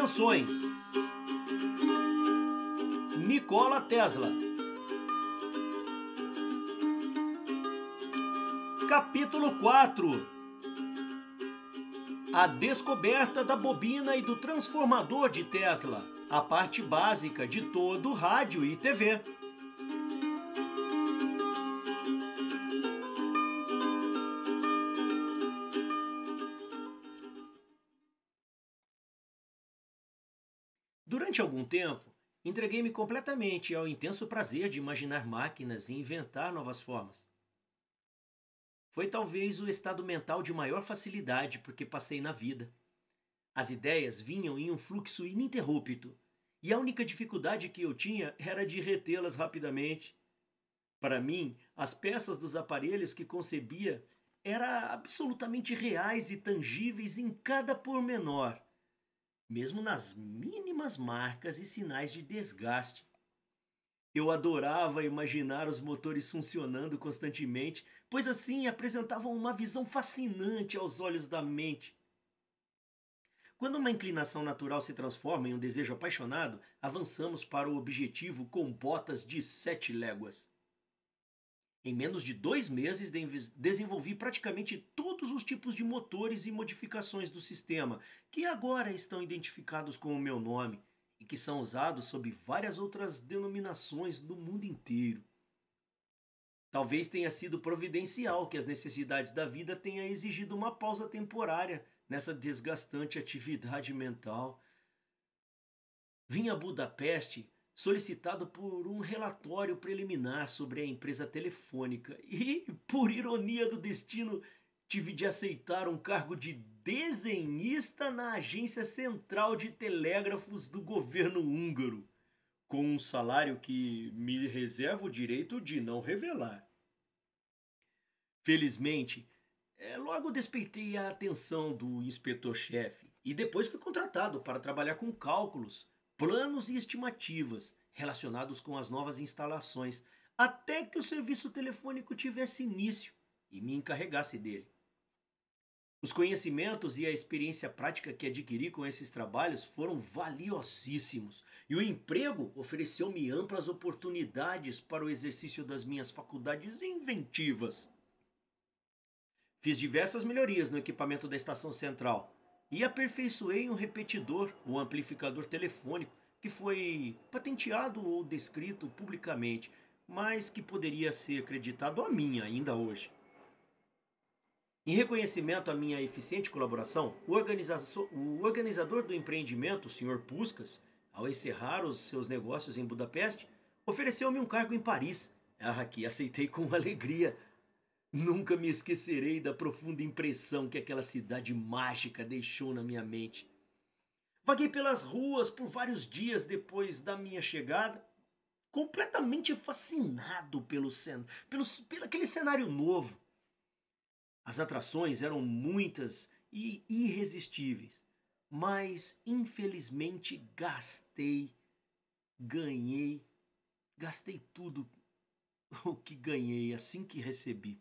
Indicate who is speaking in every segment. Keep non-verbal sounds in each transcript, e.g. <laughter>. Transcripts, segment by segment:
Speaker 1: invenções. Nikola Tesla. Capítulo 4 A descoberta da bobina e do transformador de Tesla, a parte básica de todo rádio e TV. Durante algum tempo, entreguei-me completamente ao intenso prazer de imaginar máquinas e inventar novas formas. Foi talvez o estado mental de maior facilidade porque passei na vida. As ideias vinham em um fluxo ininterrupto, e a única dificuldade que eu tinha era de retê-las rapidamente. Para mim, as peças dos aparelhos que concebia eram absolutamente reais e tangíveis em cada pormenor mesmo nas mínimas marcas e sinais de desgaste. Eu adorava imaginar os motores funcionando constantemente, pois assim apresentavam uma visão fascinante aos olhos da mente. Quando uma inclinação natural se transforma em um desejo apaixonado, avançamos para o objetivo com botas de sete léguas. Em menos de dois meses, desenvolvi praticamente todos os tipos de motores e modificações do sistema, que agora estão identificados com o meu nome e que são usados sob várias outras denominações do mundo inteiro. Talvez tenha sido providencial que as necessidades da vida tenha exigido uma pausa temporária nessa desgastante atividade mental. Vim a Budapeste solicitado por um relatório preliminar sobre a empresa telefônica e, por ironia do destino, tive de aceitar um cargo de desenhista na Agência Central de Telégrafos do governo húngaro, com um salário que me reservo o direito de não revelar. Felizmente, eh, logo despeitei a atenção do inspetor-chefe e depois fui contratado para trabalhar com cálculos planos e estimativas relacionados com as novas instalações, até que o serviço telefônico tivesse início e me encarregasse dele. Os conhecimentos e a experiência prática que adquiri com esses trabalhos foram valiosíssimos, e o emprego ofereceu-me amplas oportunidades para o exercício das minhas faculdades inventivas. Fiz diversas melhorias no equipamento da estação central, e aperfeiçoei um repetidor, um amplificador telefônico, que foi patenteado ou descrito publicamente, mas que poderia ser acreditado a mim ainda hoje. Em reconhecimento à minha eficiente colaboração, o, organiza o organizador do empreendimento, o Sr. Puskas, ao encerrar os seus negócios em Budapeste, ofereceu-me um cargo em Paris, a ah, que aceitei com <laughs> alegria, Nunca me esquecerei da profunda impressão que aquela cidade mágica deixou na minha mente. Vaguei pelas ruas por vários dias depois da minha chegada, completamente fascinado pelo, cen pelo, pelo aquele cenário novo. As atrações eram muitas e irresistíveis, mas infelizmente gastei, ganhei, gastei tudo o que ganhei assim que recebi.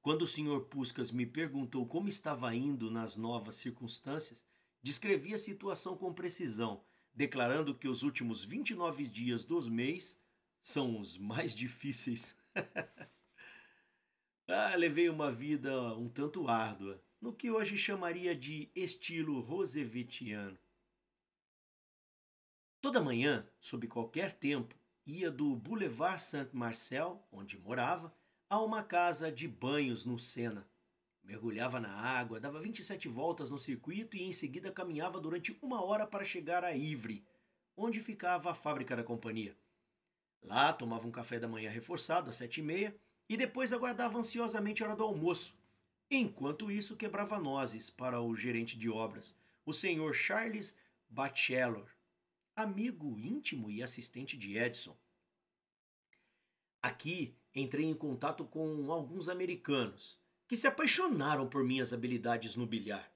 Speaker 1: Quando o senhor Puscas me perguntou como estava indo nas novas circunstâncias, descrevi a situação com precisão, declarando que os últimos 29 dias dos mês são os mais <laughs> difíceis. <laughs> ah, levei uma vida um tanto árdua, no que hoje chamaria de estilo rosevetiano. Toda manhã, sob qualquer tempo, ia do Boulevard Saint-Marcel, onde morava, a uma casa de banhos no Sena. Mergulhava na água, dava 27 voltas no circuito e em seguida caminhava durante uma hora para chegar a Ivry, onde ficava a fábrica da companhia. Lá tomava um café da manhã reforçado às sete e meia e depois aguardava ansiosamente a hora do almoço. Enquanto isso, quebrava nozes para o gerente de obras, o senhor Charles Batchelor, amigo íntimo e assistente de Edson. Aqui entrei em contato com alguns americanos que se apaixonaram por minhas habilidades no bilhar.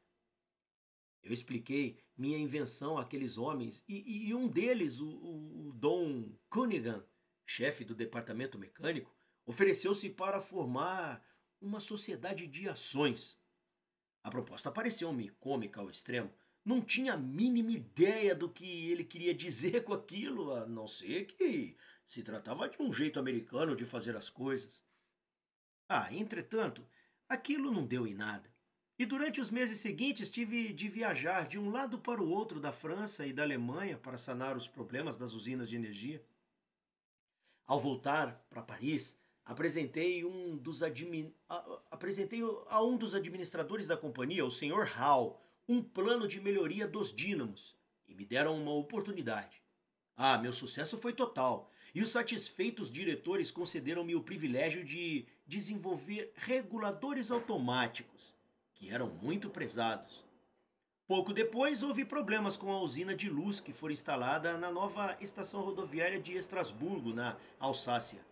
Speaker 1: Eu expliquei minha invenção àqueles homens e, e um deles, o, o Don Cunningham, chefe do departamento mecânico, ofereceu-se para formar uma sociedade de ações. A proposta pareceu-me cômica ao extremo. Não tinha a mínima ideia do que ele queria dizer com aquilo, a não ser que se tratava de um jeito americano de fazer as coisas. Ah, entretanto, aquilo não deu em nada. E durante os meses seguintes tive de viajar de um lado para o outro da França e da Alemanha para sanar os problemas das usinas de energia. Ao voltar para Paris, apresentei, um dos apresentei a um dos administradores da companhia, o Sr. Hall, um plano de melhoria dos dínamos e me deram uma oportunidade. Ah, meu sucesso foi total. E os satisfeitos diretores concederam-me o privilégio de desenvolver reguladores automáticos, que eram muito prezados. Pouco depois, houve problemas com a usina de luz que foi instalada na nova estação rodoviária de Estrasburgo, na Alsácia.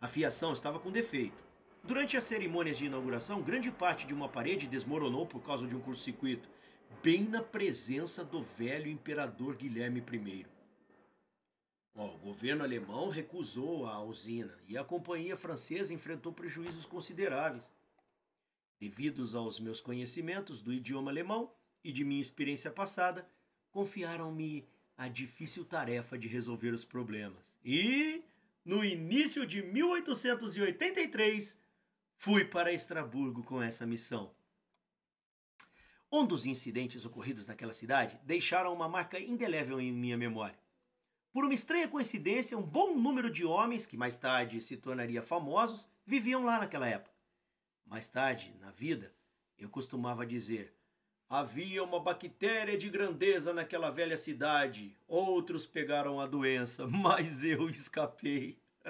Speaker 1: A fiação estava com defeito. Durante as cerimônias de inauguração, grande parte de uma parede desmoronou por causa de um curto-circuito, bem na presença do velho imperador Guilherme I o governo alemão recusou a usina e a companhia francesa enfrentou prejuízos consideráveis. Devidos aos meus conhecimentos do idioma alemão e de minha experiência passada, confiaram-me a difícil tarefa de resolver os problemas. E, no início de 1883, fui para Estraburgo com essa missão. Um dos incidentes ocorridos naquela cidade deixaram uma marca indelével em minha memória. Por uma estranha coincidência, um bom número de homens, que mais tarde se tornaria famosos, viviam lá naquela época. Mais tarde, na vida, eu costumava dizer: havia uma bactéria de grandeza naquela velha cidade. Outros pegaram a doença, <laughs> mas eu escapei. <laughs>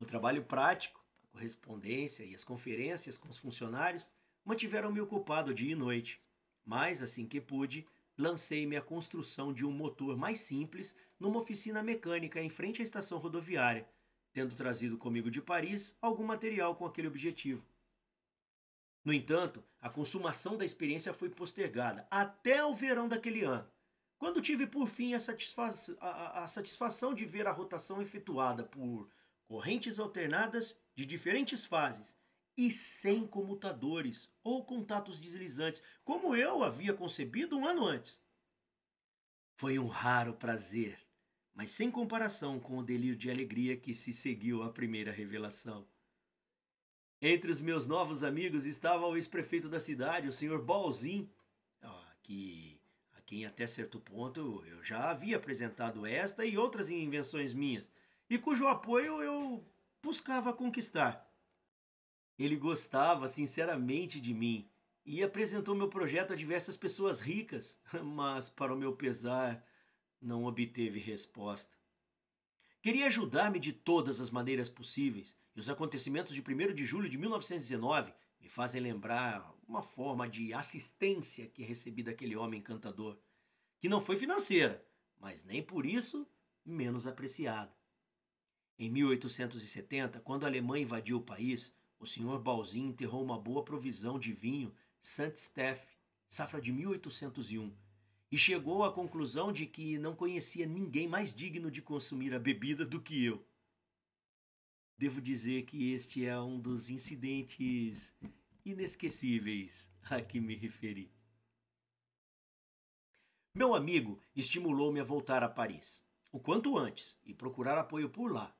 Speaker 1: o trabalho prático, a correspondência e as conferências com os funcionários mantiveram-me ocupado dia e noite. Mas, assim que pude, lancei me a construção de um motor mais simples numa oficina mecânica em frente à estação rodoviária, tendo trazido comigo de Paris algum material com aquele objetivo. No entanto, a consumação da experiência foi postergada até o verão daquele ano, quando tive por fim a, satisfa a, a satisfação de ver a rotação efetuada por correntes alternadas de diferentes fases e sem comutadores ou contatos deslizantes, como eu havia concebido um ano antes. Foi um raro prazer, mas sem comparação com o delírio de alegria que se seguiu à primeira revelação. Entre os meus novos amigos estava o ex-prefeito da cidade, o senhor Balzin, que a quem até certo ponto eu já havia apresentado esta e outras invenções minhas, e cujo apoio eu buscava conquistar. Ele gostava sinceramente de mim e apresentou meu projeto a diversas pessoas ricas, <laughs> mas, para o meu pesar, não obteve resposta. Queria ajudar-me de todas as maneiras possíveis, e os acontecimentos de 1 de julho de 1919 me fazem lembrar uma forma de assistência que recebi daquele homem encantador, que não foi financeira, mas nem por isso menos apreciada. Em 1870, quando a Alemanha invadiu o país, o senhor Balzinho enterrou uma boa provisão de vinho Saint Steph, safra de 1801, e chegou à conclusão de que não conhecia ninguém mais digno de consumir a bebida do que eu. Devo dizer que este é um dos incidentes inesquecíveis a que me referi. Meu amigo estimulou-me a voltar a Paris, o quanto antes, e procurar apoio por lá.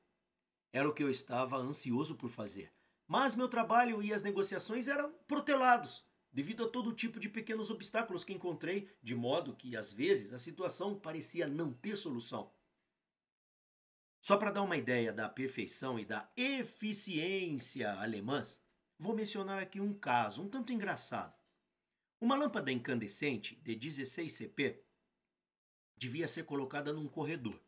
Speaker 1: Era o que eu estava ansioso por fazer. Mas meu trabalho e as negociações eram protelados devido a todo tipo de pequenos obstáculos que encontrei, de modo que às vezes a situação parecia não ter solução. Só para dar uma ideia da perfeição e da eficiência alemãs, vou mencionar aqui um caso um tanto engraçado. Uma lâmpada incandescente de 16 CP devia ser colocada num corredor.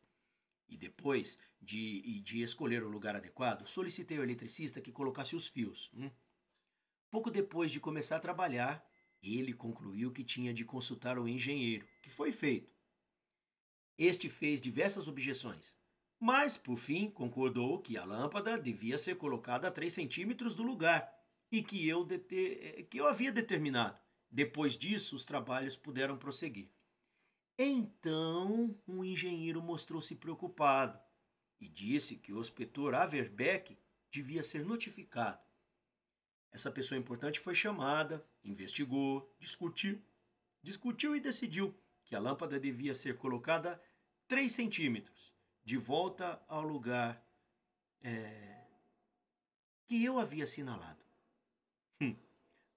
Speaker 1: E depois de, de escolher o lugar adequado, solicitei ao eletricista que colocasse os fios. Hum. Pouco depois de começar a trabalhar, ele concluiu que tinha de consultar o engenheiro, que foi feito. Este fez diversas objeções, mas, por fim, concordou que a lâmpada devia ser colocada a 3 centímetros do lugar e que eu, eh, que eu havia determinado. Depois disso, os trabalhos puderam prosseguir. Então um engenheiro mostrou-se preocupado e disse que o inspetor Averbeck devia ser notificado. Essa pessoa importante foi chamada, investigou, discutiu, discutiu e decidiu que a lâmpada devia ser colocada 3 centímetros de volta ao lugar é, que eu havia assinalado. Hum,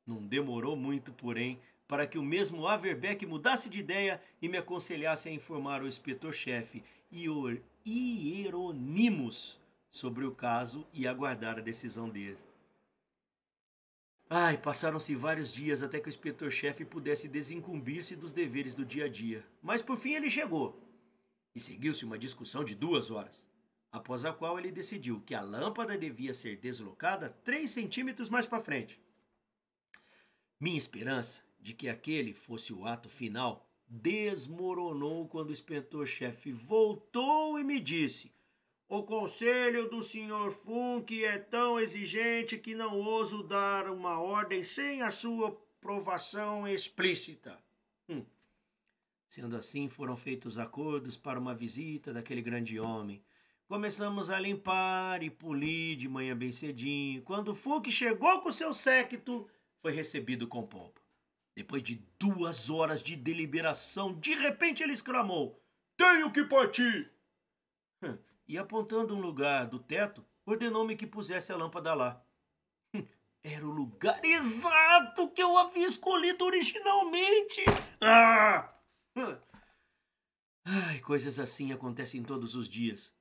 Speaker 1: não demorou muito, porém, para que o mesmo Averbeck mudasse de ideia e me aconselhasse a informar o inspetor-chefe Hieronymus sobre o caso e aguardar a decisão dele. Ai, passaram-se vários dias até que o inspetor-chefe pudesse desincumbir-se dos deveres do dia a dia, mas por fim ele chegou. E seguiu-se uma discussão de duas horas, após a qual ele decidiu que a lâmpada devia ser deslocada três centímetros mais para frente. Minha esperança de que aquele fosse o ato final, desmoronou quando o inspetor-chefe voltou e me disse: O conselho do senhor Funk é tão exigente que não ouso dar uma ordem sem a sua aprovação explícita. Hum. Sendo assim, foram feitos acordos para uma visita daquele grande homem. Começamos a limpar e polir de manhã bem cedinho. Quando Funk chegou com seu séquito, foi recebido com pompa. Depois de duas horas de deliberação, de repente ele exclamou: Tenho que partir! <laughs> E apontando um lugar do teto, ordenou-me que pusesse a lâmpada lá. <laughs> Era o lugar exato que eu havia escolhido originalmente! Ah! <laughs> Ai, coisas assim acontecem todos os dias,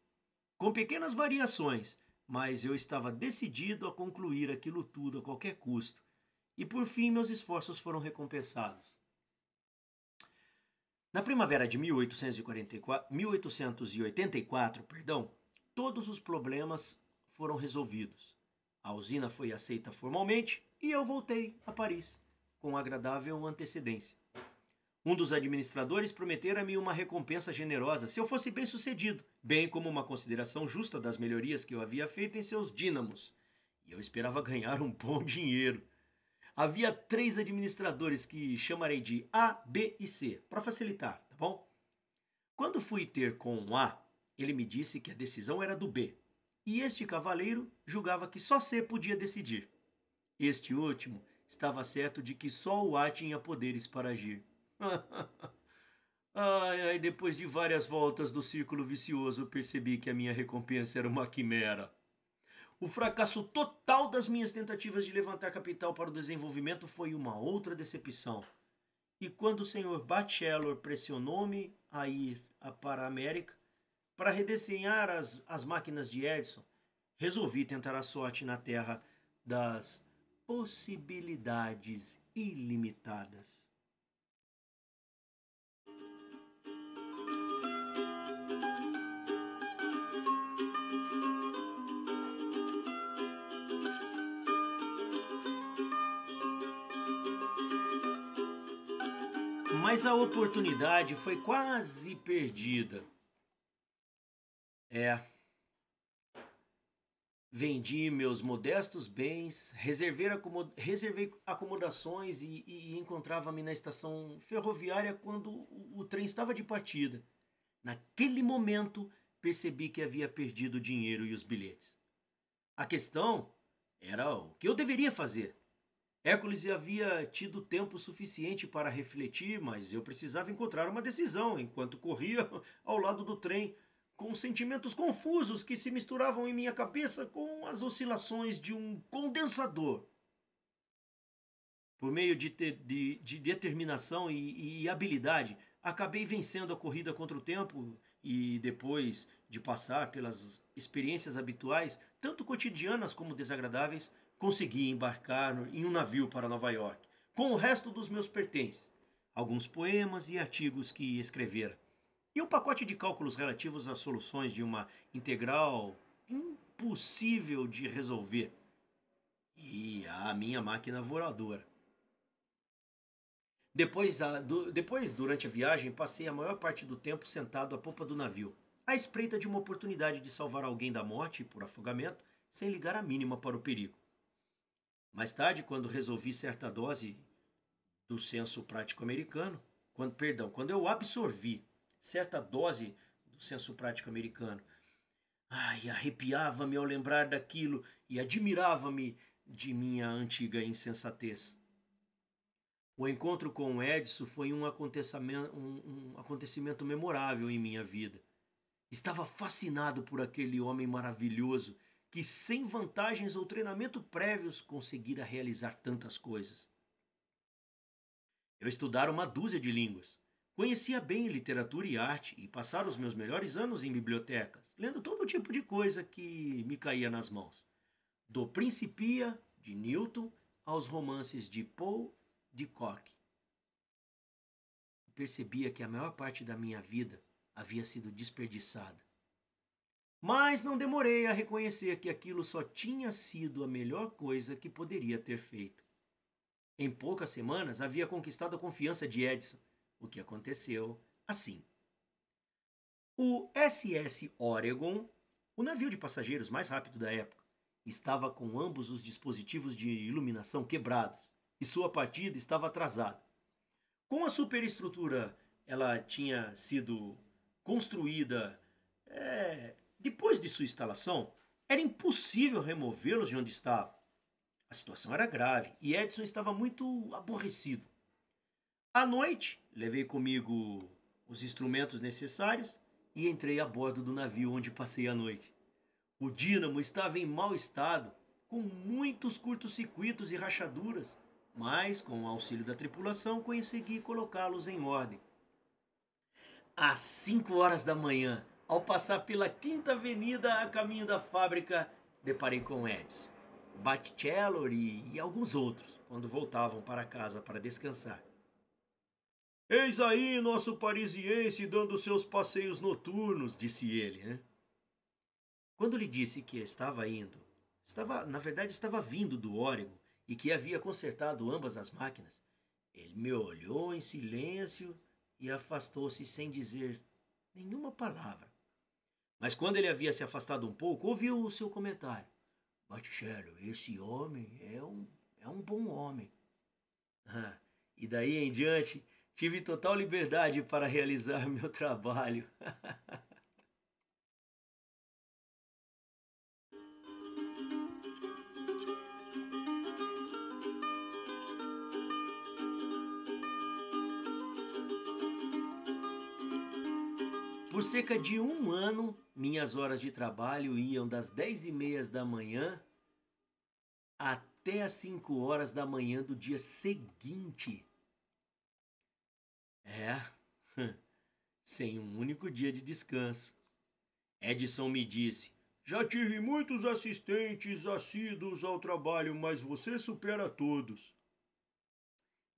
Speaker 1: com pequenas variações, mas eu estava decidido a concluir aquilo tudo a qualquer custo e por fim meus esforços foram recompensados. Na primavera de 1844, 1884, perdão, todos os problemas foram resolvidos. A usina foi aceita formalmente e eu voltei a Paris com agradável antecedência. Um dos administradores prometera-me uma recompensa generosa se eu fosse bem-sucedido, bem como uma consideração justa das melhorias que eu havia feito em seus dínamos. E eu esperava ganhar um bom dinheiro. Havia três administradores que chamarei de A, B e C, para facilitar, tá bom? Quando fui ter com um A, ele me disse que a decisão era do B, e este cavaleiro julgava que só C podia decidir. Este último estava certo de que só o A tinha poderes para agir. <laughs> ai, ai, depois de várias voltas do círculo vicioso, percebi que a minha recompensa era uma quimera. O fracasso total das minhas tentativas de levantar capital para o desenvolvimento foi uma outra decepção. E quando o senhor Batchelor pressionou-me a ir para a América para redesenhar as, as máquinas de Edison, resolvi tentar a sorte na terra das possibilidades ilimitadas. mas a oportunidade foi quase perdida. É. Vendi meus modestos bens, reservei, acomod reservei acomodações e, e, encontrava-me na estação ferroviária quando o, o trem estava de partida. Naquele momento, percebi que havia perdido o dinheiro e os bilhetes. A questão era o que eu deveria fazer. Hércules havia tido tempo suficiente para refletir, mas eu precisava encontrar uma decisão enquanto corria <laughs> ao lado do trem, com sentimentos confusos que se misturavam em minha cabeça com as oscilações de um condensador. Por meio de, te, de, de determinação e, e habilidade, acabei vencendo a corrida contra o tempo e depois de passar pelas experiências habituais, tanto cotidianas como desagradáveis, consegui embarcar em um navio para Nova York, com o resto dos meus pertences, alguns poemas e artigos que escrevera, e um pacote de cálculos relativos às soluções de uma integral impossível de resolver, e a minha máquina voadora. Depois, a, do, depois, durante a viagem, passei a maior parte do tempo sentado à popa do navio, à espreita de uma oportunidade de salvar alguém da morte por afogamento, sem ligar a mínima para o perigo. Mais tarde, quando resolvi certa dose do senso prático americano, quando, perdão, quando eu absorvi certa dose do senso prático americano, ai, arrepiava-me ao lembrar daquilo e admirava-me de minha antiga insensatez. O encontro com Edson foi um acontecimento, um, um acontecimento memorável em minha vida. Estava fascinado por aquele homem maravilhoso que sem vantagens ou treinamento prévios conseguira realizar tantas coisas. Eu estudara uma dúzia de línguas. Conhecia bem literatura e arte e passara os meus melhores anos em bibliotecas, lendo todo tipo de coisa que me caía nas mãos. Do Principia, de Newton, aos romances de Poe, de Cork. Percebia que a maior parte da minha vida havia sido desperdiçada mas não demorei a reconhecer que aquilo só tinha sido a melhor coisa que poderia ter feito. Em poucas semanas havia conquistado a confiança de Edson, o que aconteceu assim. O SS Oregon, o navio de passageiros mais rápido da época, estava com ambos os dispositivos de iluminação quebrados e sua partida estava atrasada. Com a superestrutura, ela tinha sido construída é, depois de sua instalação, era impossível removê-los de onde estava. A situação era grave e Edson estava muito aborrecido. À noite, levei comigo os instrumentos necessários e entrei a bordo do navio onde passei a noite. O dínamo estava em mau estado, com muitos curtos-circuitos e rachaduras, mas com o auxílio da tripulação consegui colocá-los em ordem. Às cinco horas da manhã, ao passar pela Quinta Avenida a caminho da fábrica, deparei com Edson, Batchelor e, e alguns outros quando voltavam para casa para descansar. Eis aí nosso parisiense dando seus passeios noturnos, disse ele. Né? Quando lhe disse que estava indo, estava, na verdade, estava vindo do Órigo e que havia consertado ambas as máquinas, ele me olhou em silêncio e afastou-se sem dizer nenhuma palavra. Mas quando ele havia se afastado um pouco, ouviu o seu comentário. Batichelo, esse homem é um, é um bom homem. Ah, e daí em diante, tive total liberdade para realizar <laughs> meu trabalho. <laughs> Por cerca de um ano, minhas horas de trabalho iam das dez e meia da manhã até as cinco horas da manhã do dia seguinte. É, <laughs> sem um único dia de descanso. Edson me disse: Já tive muitos assistentes assíduos ao trabalho, mas você supera todos.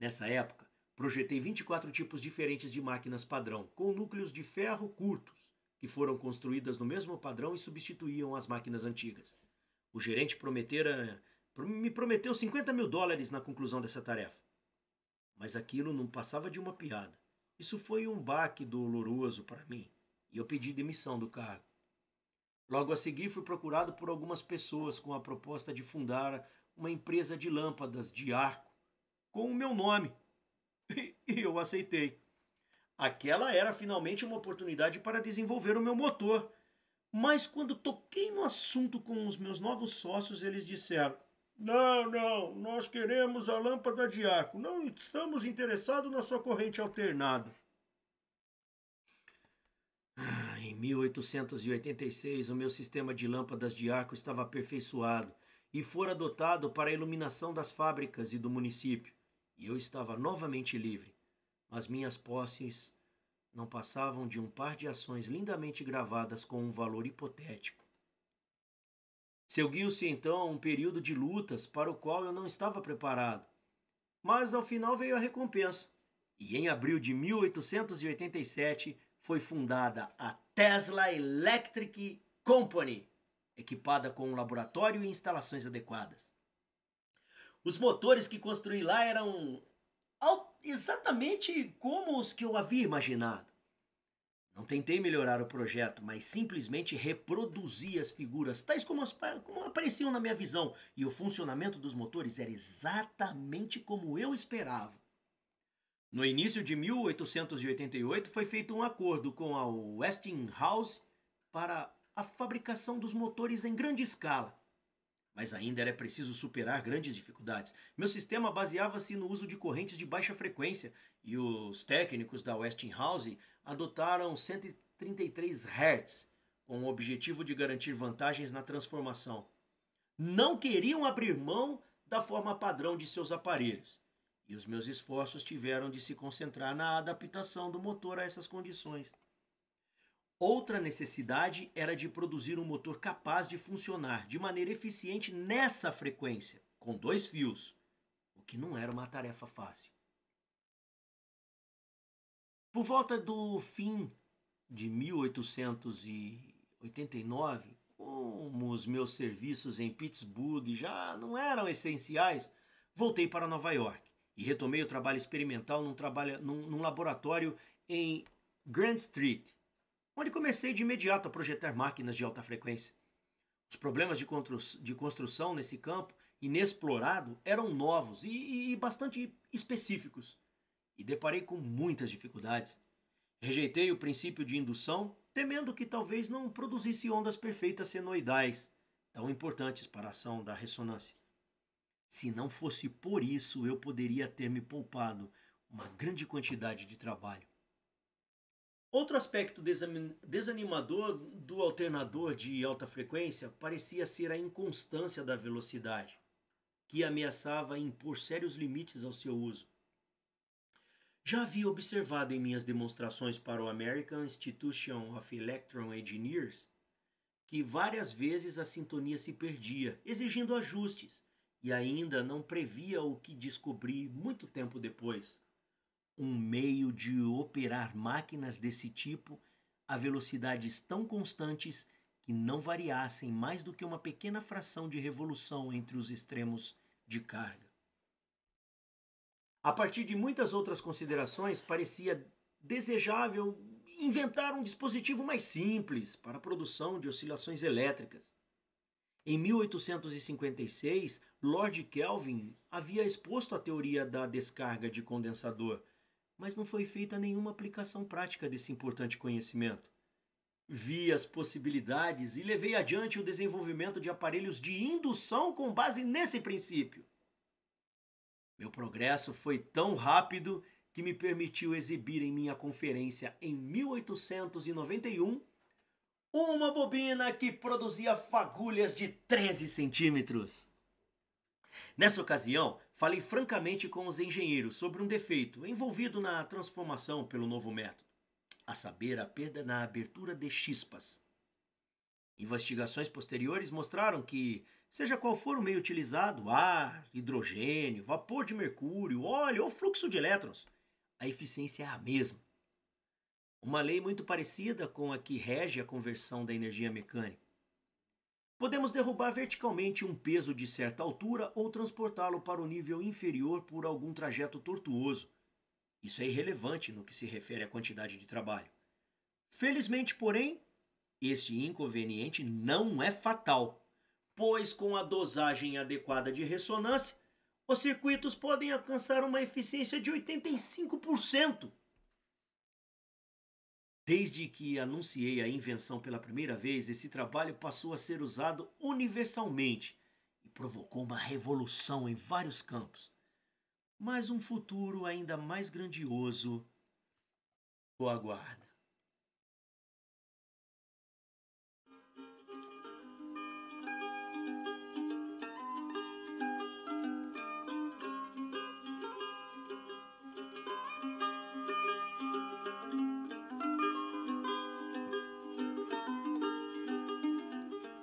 Speaker 1: Nessa época, Projetei 24 tipos diferentes de máquinas padrão, com núcleos de ferro curtos, que foram construídas no mesmo padrão e substituíam as máquinas antigas. O gerente prometera, eh, me prometeu 50 mil dólares na conclusão dessa tarefa. Mas aquilo não passava de uma piada. Isso foi um baque doloroso para mim, e eu pedi demissão do cargo. Logo a seguir, fui procurado por algumas pessoas com a proposta de fundar uma empresa de lâmpadas de arco com o meu nome <laughs> E, eu aceitei. Aquela era finalmente uma oportunidade para desenvolver o meu motor. Mas quando toquei no assunto com os meus novos sócios, eles disseram: Não, não, nós queremos a lâmpada de arco, não estamos interessados na sua corrente alternada. Ah, em 1886, o meu sistema de lâmpadas de arco estava aperfeiçoado e fora adotado para a iluminação das fábricas e do município e eu estava novamente livre, mas minhas posses não passavam de um par de ações lindamente gravadas com um valor hipotético. Seguiu-se então um período de lutas para o qual eu não estava preparado, mas ao final veio a recompensa, e em abril de 1887 foi fundada a Tesla Electric Company, equipada com um laboratório e instalações adequadas. Os motores que construí lá eram exatamente como os que eu havia imaginado. Não tentei melhorar o projeto, mas simplesmente reproduzi as figuras, tais como, as, como apareciam na minha visão, e o funcionamento dos motores era exatamente como eu esperava. No início de 1888 foi feito um acordo com a Westinghouse para a fabricação dos motores em grande escala mas ainda era preciso superar grandes dificuldades. Meu sistema baseava-se no uso de correntes de baixa frequência e os técnicos da Westinghouse adotaram 133 Hz com o objetivo de garantir vantagens na transformação. Não queriam abrir mão da forma padrão de seus aparelhos, e os meus esforços tiveram de se concentrar na adaptação do motor a essas condições. Outra necessidade era de produzir um motor capaz de funcionar de maneira eficiente nessa frequência, com dois fios, o que não era uma tarefa fácil. Por volta do fim de 1889, como os meus serviços em Pittsburgh já não eram essenciais, voltei para Nova York e retomei o trabalho experimental num, trabalho, num, num laboratório em Grand Street, onde comecei de imediato a projetar máquinas de alta frequência. Os problemas de construção nesse campo inexplorado eram novos e, bastante específicos, e deparei com muitas dificuldades. Rejeitei o princípio de indução, temendo que talvez não produzisse ondas perfeitas senoidais, tão importantes para a ação da ressonância. Se não fosse por isso, eu poderia ter me poupado uma grande quantidade de trabalho. Outro aspecto desanimador do alternador de alta frequência parecia ser a inconstância da velocidade, que ameaçava impor sérios limites ao seu uso. Já havia observado em minhas demonstrações para o American Institution of Electron Engineers que várias vezes a sintonia se perdia, exigindo ajustes, e ainda não previa o que descobri muito tempo depois um meio de operar máquinas desse tipo a velocidades tão constantes que não variassem mais do que uma pequena fração de revolução entre os extremos de carga. A partir de muitas outras considerações, parecia desejável inventar um dispositivo mais simples para a produção de oscilações elétricas. Em 1856, Lord Kelvin havia exposto a teoria da descarga de condensador, mas não foi feita nenhuma aplicação prática desse importante conhecimento. Vi as possibilidades e levei adiante o desenvolvimento de aparelhos de indução com base nesse princípio. Meu progresso foi tão rápido que me permitiu exibir em minha conferência em 1891 uma bobina que produzia fagulhas de 13 centímetros. Nessa ocasião, falei francamente com os engenheiros sobre um defeito envolvido na transformação pelo novo método, a saber, a perda na abertura de chispas. Investigações posteriores mostraram que, seja qual for o meio utilizado, ar, hidrogênio, vapor de mercúrio, óleo ou fluxo de elétrons, a eficiência é a mesma. Uma lei muito parecida com a que rege a conversão da energia mecânica. Podemos derrubar verticalmente um peso de certa altura ou transportá-lo para o nível inferior por algum trajeto tortuoso. Isso é irrelevante no que se refere à quantidade de trabalho. Felizmente, porém, este inconveniente não é fatal, pois com a dosagem adequada de ressonância, os circuitos podem alcançar uma eficiência de 85%. Desde que anunciei a invenção pela primeira vez, esse trabalho passou a ser usado universalmente e provocou uma revolução em vários campos. Mas um futuro ainda mais grandioso o aguarda.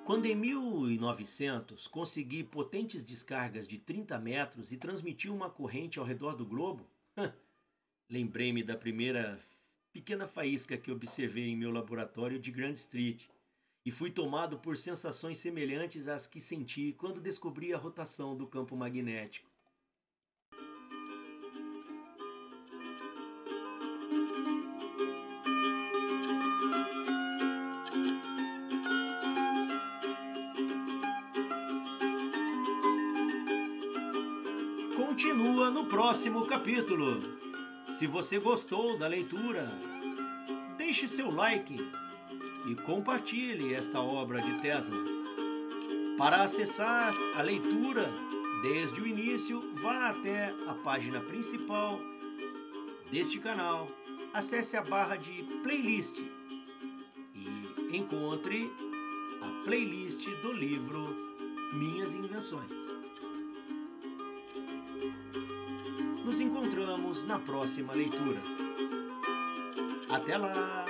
Speaker 1: Quando em 1900 consegui potentes descargas de 30 metros e transmiti uma corrente ao redor do globo, lembrei-me da primeira pequena faísca que observei em meu laboratório de Grand Street e fui tomado por sensações semelhantes às que senti quando descobri a rotação do campo magnético. capítulo. Se você gostou da leitura, deixe seu like e compartilhe esta obra de Tesla. Para acessar a leitura desde o início, vá até a página principal deste canal, acesse a barra de playlist e encontre a playlist do livro Minhas Invenções. Nos encontramos na próxima leitura. Até lá!